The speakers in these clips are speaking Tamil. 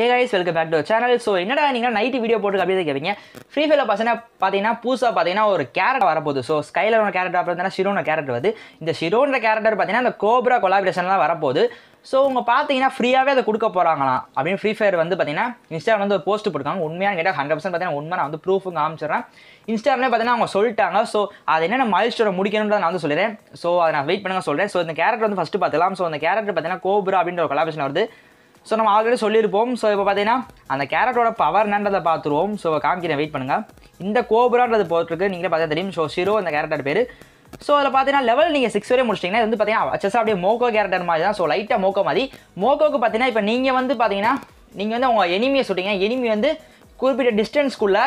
A guys welcome back to channel so என்னடா நீங்கள் நைட்டு வீடியோ போட்டு அப்படியே கேட்பீங்க ஃப்ரீ ஃபயரில் பார்த்தீங்கன்னா பார்த்தீங்கன்னா புதுசாக பார்த்தீங்கன்னா ஒரு கேரக்டர் வரப்போகுது ஸோ ஸ்கையில் ஒரு அப்புறம் பார்த்தீங்கன்னா ஷிரோன கேரக்டர் வருது இந்த ஷிரோன்ற கேரக்டர் பார்த்தீங்கன்னா அந்த கோப்ரா கொலாபரேஷன்லாம் வரப்போகுது ஸோ அவங்க பார்த்தீங்கன்னா ஃப்ரீயாகவே அதை கொடுக்க போகிறாங்களாம் அப்படின்னு ஃப்ரீ ஃபயர் வந்து பார்த்தீங்கன்னா இன்ஸ்டாகிராம் வந்து ஒரு போஸ்ட் போட்டுருக்காங்க உண்மையாக கேட்டால் ஹண்ட்ரட் பர்சன்ட் பார்த்தீங்கன்னா உண்மை நான் வந்து ப்ரூஃப் காமிச்சிடறேன் இன்ஸ்டாகிராமே பார்த்தீங்கன்னா அவங்க சொல்லிட்டாங்க ஸோ அது என்னென்ன மைல் ஸ்டோரை முடிக்கணும்னு நான் வந்து சொல்லுறேன் ஸோ அதை நான் வெயிட் பண்ணுங்க சொல்கிறேன் ஸோ இந்த கேரக்டர் வந்து ஃபஸ்ட்டு பார்த்துக்கலாம் ஸோ அந்த கேரக்டர் பார்த்தீங்கன்னா கோபுரா அப்படின்ற ஒரு கலாபேஷன் வருது ஸோ நம்ம ஆல்ரெடி சொல்லியிருப்போம் ஸோ இப்போ பார்த்தீங்கன்னா அந்த கேரட்டோட பவர் என்னன்றதை பார்த்துருவோம் ஸோ காமிக்கிறேன் வெயிட் பண்ணுங்கள் இந்த கோபுரான்றது போட்டிருக்கு நீங்களே பார்த்தா தெரியும் ஸோ ஷீரோ அந்த கேரக்டர் பேர் ஸோ அதில் பார்த்தீங்கன்னா லெவல் நீங்கள் சிக்ஸ் வரை முடிச்சிட்டிங்கன்னா இது வந்து பார்த்தீங்கன்னா செஸ் அப்படியே மோக்கோ கேரக்டர் மாதிரி தான் ஸோ லைட்டாக மோக்கோ மாதிரி மோக்கோக்கு பார்த்தீங்கன்னா இப்போ நீங்கள் வந்து பார்த்தீங்கன்னா நீங்கள் வந்து உங்கள் எனிமியை சுட்டிங்க எனிமி வந்து குறிப்பிட்ட டிஸ்டன்ஸ்க்குள்ளே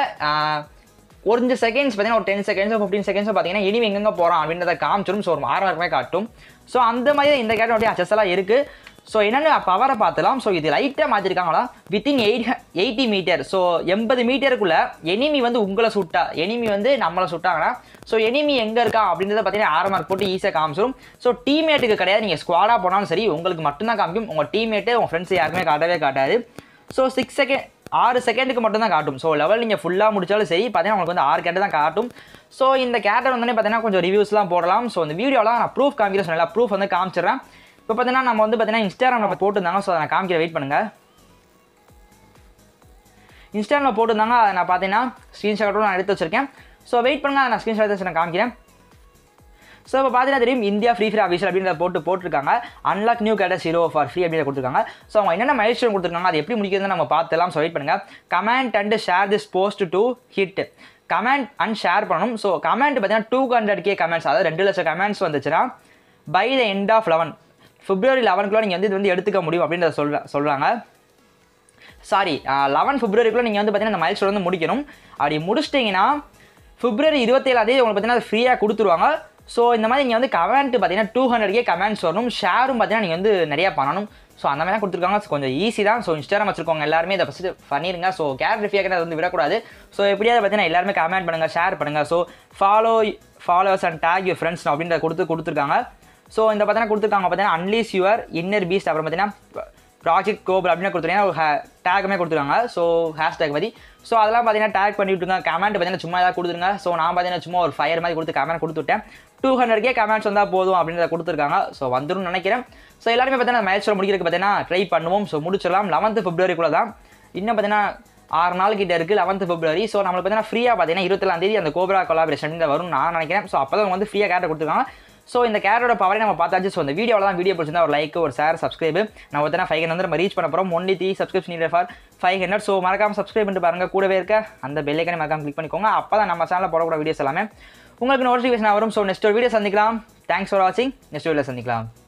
ஒரு செகண்ட்ஸ் பார்த்தீங்கன்னா ஒரு டென் செகண்ட்ஸோ ஃபிஃப்டின் செகண்ட்ஸோ பார்த்தீங்கன்னா இனிமே எங்கெங்கே போகிறான் அப்படின்றத காமிச்சிடும் ஸோ ஒரு ஆறு மார்க்குமே காட்டும் ஸோ அந்த மாதிரி இந்த கேரக்டர் அப்படியே அச்சஸ்லாம் இருக்குது ஸோ என்னென்னு பவரை பார்த்துலாம் ஸோ இது லைட்டாக மாற்றிருக்காங்களா within eight eighty meter so எண்பது மீட்டருக்குள்ளே எனிமி வந்து உங்களை சுட்டா எனிமி வந்து நம்மளை சுட்டாங்கன்னா ஸோ எனிமி எங்கே இருக்கா அப்படின்றத பார்த்தீங்கன்னா ஆறு மார்க் போட்டு ஈஸியாக காமிச்சிடும் ஸோ டீம்மேட்டுக்கு கிடையாது நீங்கள் ஸ்குவாடாக போனாலும் சரி உங்களுக்கு மட்டும்தான் காமிக்கும் உங்கள் டீம்மேட்டு உங்கள் ஃப்ரெண்ட்ஸ் யாருமே காட்டவே காட்டாது ஸோ சிக்ஸ் செகண்ட் ஆறு செகண்டுக்கு மட்டும் தான் காட்டும் ஸோ லெவல் நீங்கள் ஃபுல்லாக முடிச்சாலும் சரி பார்த்தீங்கன்னா உங்களுக்கு வந்து ஆறு கேரக்டர் தான் காட்டும் ஸோ இந்த கேரக்டர் வந்து பார்த்தீங்கன்னா கொஞ்சம் ரிவ்யூஸ்லாம் போடலாம் ஸோ இந்த வீடியோலாம் நான் ப்ரூஃப் காமிக்கிறேன் சொன்னல ப்ரூஃப் வந்து காமிச்சிடறேன் இப்போ பார்த்தீங்கன்னா நம்ம வந்து பார்த்தீங்கன்னா இன்ஸ்டாகிராமில் போட்டுருந்தாங்க ஸோ அதை நான் காமிக்கிற வெயிட் பண்ணுங்கள் இன்ஸ்டாகிராமில் போட்டிருந்தாங்க அதை நான் பார்த்தீங்கன்னா ஸ்க்ரீன்ஷாட்டோட நான் எடுத்து வச்சிருக்கேன் ஸோ வெயிட் பண்ணுங்க நான் ஸ்க்ரீன்ஷாட் எடுத்து நான் காமிக்கிறேன் ஸோ இப்போ பார்த்தீங்கன்னா தெரியும் இந்தியா ஃப்ரீ ஃபயர் ஆஃபீஸர் அப்படின்றத போட்டு போட்டிருக்காங்க அன்லாக் நியூ கேட்ட ஹீரோ ஃபார் ஃப்ரீ அப்படின்னு கொடுத்துருக்காங்க ஸோ அவங்க என்னென்ன மயில்ஸ்டோன் கொடுத்துருக்காங்க அது எப்படி முடிக்கிறதுன்னு நம்ம பார்த்துலாம் ஸோ வெயிட் பண்ணுங்கள் comment and share this post to hit comment and share பண்ணணும் ஸோ கமெண்ட் பார்த்தீங்கன்னா டூ ஹண்ட்ரட் கே கமெண்ட்ஸ் அதாவது ரெண்டு லட்சம் கமெண்ட்ஸ் வந்துச்சுன்னா by the end of eleven February லெவனுக்குள்ளே நீங்கள் வந்து இது வந்து எடுத்துக்க முடியும் அப்படின்றத சொல்ற சொல்கிறாங்க சாரி லெவன் ஃபிப்ரவரிக்குள்ளே நீங்கள் வந்து பார்த்தீங்கன்னா இந்த மைல் வந்து முடிக்கணும் அப்படி முடிச்சிட்டிங்கன்னா ஃபிப்ரவரி இருபத்தேழு அதே உங்களுக்கு பார்த்தீங்கன்னா அது ஃப்ரீயாக கொடுத்துருவாங்க ஸோ இந்த மாதிரி நீங்கள் வந்து கமெண்ட் பார்த்தீங்கன்னா டூ ஹண்ட்ரட்கே கமெண்ட்ஸ் வரணும் ஷேரும் பார்த்தீங்கன்னா நீங்கள் வந்து நிறையா பண்ணணும் ஸோ அந்த மாதிரி கொடுத்துருக்காங்க கொஞ்சம் ஈஸி தான் ஸோ இன்ஸ்டாகிராம் வச்சுருக்கோங்க எல்லாருமே இதை ஃபஸ்ட்டு பண்ணிடுங்க ஸோ அதை வந்து விடக்கூடாது ஸோ எப்படியாவது பார்த்தீங்கன்னா எல்லாருமே கமெண்ட் பண்ணுங்கள் ஷேர் பண்ணுங்கள் so follow followers and tag you friends அப்படின்றத கொடுத்து கொடுத்துருக்காங்க ஸோ இந்த பார்த்தீங்கன்னா கொடுத்துருக்காங்க பார்த்தீங்கன்னா அன்லீஸ் யுவர் இன்னர் பீஸ்ட் அப்புறம் பார்த்தீங்கன்னா ப்ராஜெக்ட் கோபல் அப்படின்னு கொடுத்துருக்காங்க ஒரு ஹே டேக்குமே கொடுத்துருக்காங்க ஸோ ஹேஷ்டேக் பற்றி ஸோ அதெல்லாம் பார்த்தீங்கன்னா டேக் பண்ணிவிட்டு இருக்காங்க கமெண்ட் பார்த்தீங்கன்னா சும்மா ஏதாவது கொடுத்துருங்க ஸோ நான் பார்த்தீங்கன்னா சும்மா ஒரு ஃபயர் மாதிரி கொடுத்து கமெண்ட் கொடுத்துட்டேன் டூ ஹண்ட்ரட்கே கமெண்ட்ஸ் வந்தால் போதும் அப்படின்றத கொடுத்துருக்காங்க ஸோ வந்துடும் நினைக்கிறேன் ஸோ எல்லாருமே பார்த்தீங்கன்னா மேட்ச்சில் முடிக்கிறதுக்கு பார்த்தீங்கன்னா ட்ரை பண்ணுவோம் ஸோ முடிச்சிடலாம் லெவன்த்து ஃபெப்ரவரிக்குள்ளே தான் இன்னும் பார்த்தீங்கன்னா ஆறு நாள் கிட்ட இருக்குது லெவன்த் பிப்ரவரி ஸோ நம்மளுக்கு பார்த்தீங்கன்னா ஃப்ரீயாக பார்த்தீங்கன்னா இருபத்தெல்லாம் தேதி அந்த கோபரா கொலாபரேஷன் வரும் நான் நினைக்கிறேன் ஸோ அப்போ தான் வந்து ஃப்ரீயாக கேட்ட கொடுத்துருக்காங்க ஸோ இந்த கேரோட பவரை நம்ம பார்த்தாச்சு ஸோ இந்த வீடியோவில் தான் வீடியோ பிடிச்சிருந்தா ஒரு லைக் ஒரு ஷேர் சப்ஸ்கிரைப் நம்ம ஒருத்தனா ஃபைவ் ஹண்ட்ரட் நம்ம ரீச் பண்ண போகிறோம் only three subscription need for five hundred so மறக்காம சப்ஸ்கிரைப் பண்ணி பாருங்கள் கூடவே இருக்க அந்த பெல்லைக்கான மறக்காம கிளிக் பண்ணிக்கோங்க அப்போ தான் நம்ம சேனலில் போடக்கூட வீடியோஸ் எல்லாமே உங்களுக்கு நோட்டிஃபிகேஷன் வரும் ஸோ நெக்ஸ்ட் ஒரு வீடியோ சந்திக்கலாம் தேங்க்ஸ் ஃபார் வாட்சிங் நெக்ஸ்ட் வீடியோவில் சந்திக்கலாம்